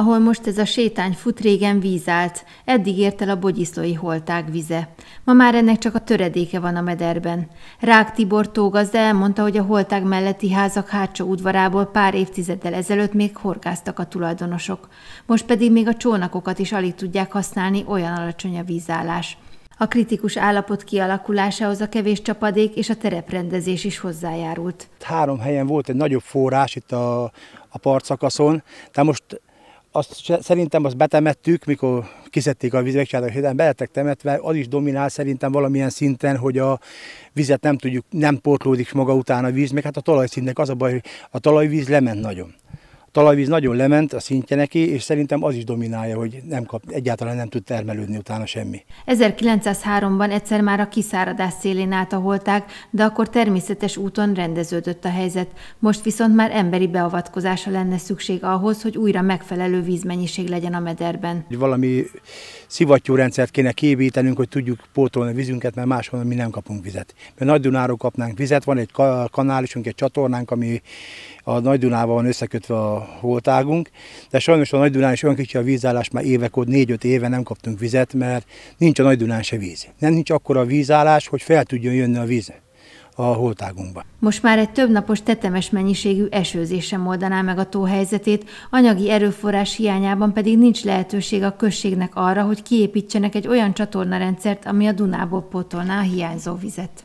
ahol most ez a sétány fut régen víz állt, eddig ért el a bogyiszlói holtág vize. Ma már ennek csak a töredéke van a mederben. Rák Tibor tógazda elmondta, hogy a holtág melletti házak hátsó udvarából pár évtizeddel ezelőtt még horgáztak a tulajdonosok. Most pedig még a csónakokat is alig tudják használni, olyan alacsony a vízállás. A kritikus állapot kialakulásához a kevés csapadék és a tereprendezés is hozzájárult. Három helyen volt egy nagyobb forrás itt a, a partszakaszon, de most azt szerintem azt betemettük, mikor kiszedték a vizet, megcsináltak héten, beletek temetve, az is dominál szerintem valamilyen szinten, hogy a vizet nem tudjuk, nem portlódik maga után a víz, meg hát a talajszintnek az a baj, hogy a talajvíz lement nagyon talajvíz nagyon lement a szintje neki, és szerintem az is dominálja, hogy nem kap, egyáltalán nem tud termelődni utána semmi. 1903-ban egyszer már a kiszáradás szélén állt a holták, de akkor természetes úton rendeződött a helyzet. Most viszont már emberi beavatkozása lenne szükség ahhoz, hogy újra megfelelő vízmennyiség legyen a mederben. Valami szivattyúrendszert kéne kiépítenünk, hogy tudjuk pótolni a vízünket, mert máshonnan mi nem kapunk vizet. Mert Nagy Dunáról kapnánk vizet, van egy kanálisunk, egy csatornánk, ami a Nagy Dunával van összekötve a holtágunk, de sajnos a Nagy Dunán is olyan kicsi a vízállás, már évek óta, négy-öt éve nem kaptunk vizet, mert nincs a Nagy Dunán se víz. Nem nincs akkor a vízállás, hogy fel tudjon jönni a víz a holtágunkba. Most már egy több napos tetemes mennyiségű esőzés sem oldaná meg a tó helyzetét, anyagi erőforrás hiányában pedig nincs lehetőség a községnek arra, hogy kiépítsenek egy olyan csatornarendszert, ami a Dunából pótolná a hiányzó vizet.